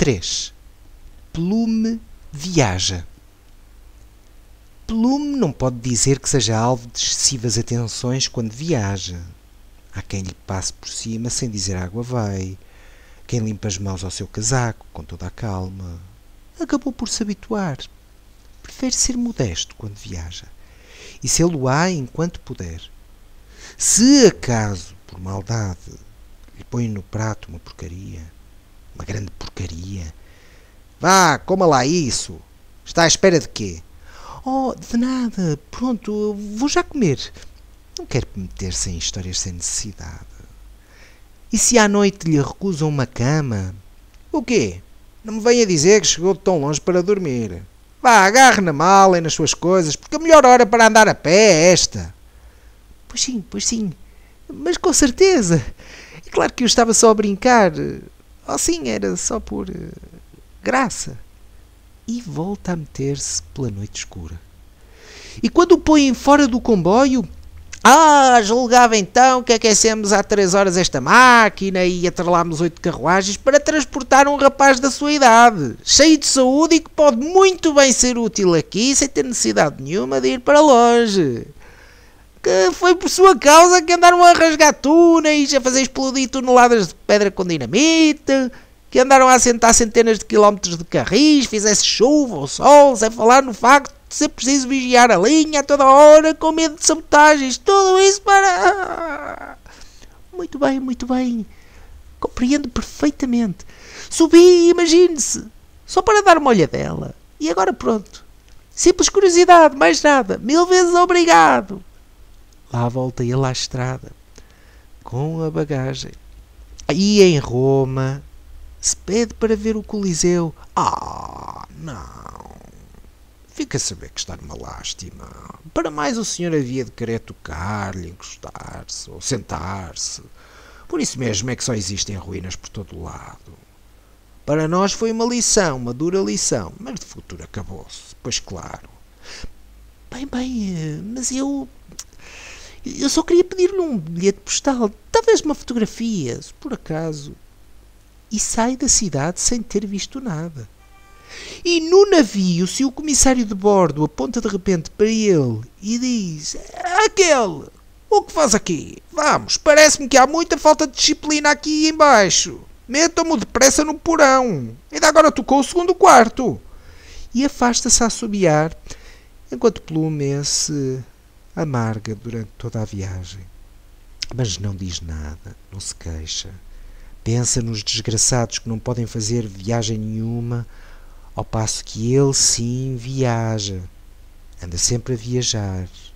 3. Plume viaja. Plume não pode dizer que seja alvo de excessivas atenções quando viaja. Há quem lhe passe por cima sem dizer água vai, quem limpa as mãos ao seu casaco com toda a calma. Acabou por se habituar. Prefere ser modesto quando viaja e sê-lo á enquanto puder. Se acaso, por maldade, lhe põe no prato uma porcaria, uma grande porcaria. Vá, coma lá isso. Está à espera de quê? Oh, de nada. Pronto, vou já comer. Não quero meter-se em histórias sem necessidade. E se à noite lhe recusam uma cama? O quê? Não me venha dizer que chegou tão longe para dormir. Vá, agarre na mala e nas suas coisas, porque a melhor hora para andar a pé é esta. Pois sim, pois sim. Mas com certeza. É claro que eu estava só a brincar. Assim era só por uh, graça. E volta a meter-se pela noite escura. E quando o põem fora do comboio, ah, julgava então que aquecemos há três horas esta máquina e atrelámos oito carruagens para transportar um rapaz da sua idade, cheio de saúde e que pode muito bem ser útil aqui sem ter necessidade nenhuma de ir para longe que foi por sua causa que andaram a rasgar túneis, a fazer explodir toneladas de pedra com dinamite, que andaram a assentar centenas de quilómetros de carris, fizesse chuva ou sol, sem falar no facto de ser preciso vigiar a linha a toda hora com medo de sabotagens. Tudo isso para. Muito bem, muito bem. Compreendo perfeitamente. Subi, imagine-se, só para dar uma olhadela. E agora pronto. Simples curiosidade, mais nada. Mil vezes obrigado lá à volta, ele à estrada, com a bagagem. aí em Roma, se pede para ver o Coliseu. Ah, não! Fica a saber que está numa lástima. Para mais o senhor havia de querer tocar-lhe, encostar-se ou sentar-se. Por isso mesmo é que só existem ruínas por todo o lado. Para nós foi uma lição, uma dura lição, mas de futuro acabou-se, pois claro. Bem, bem, eh, mas eu. Eu só queria pedir-lhe um bilhete postal, talvez uma fotografia, se por acaso. E sai da cidade sem ter visto nada. E no navio, se o comissário de bordo aponta de repente para ele e diz: Aquele, o que faz aqui? Vamos, parece-me que há muita falta de disciplina aqui embaixo. Metam-me depressa no porão. Ainda agora tocou o segundo quarto. E afasta-se a assobiar, enquanto Plume, esse amarga durante toda a viagem. Mas não diz nada, não se queixa. Pensa nos desgraçados que não podem fazer viagem nenhuma, ao passo que ele sim viaja. Anda sempre a viajar,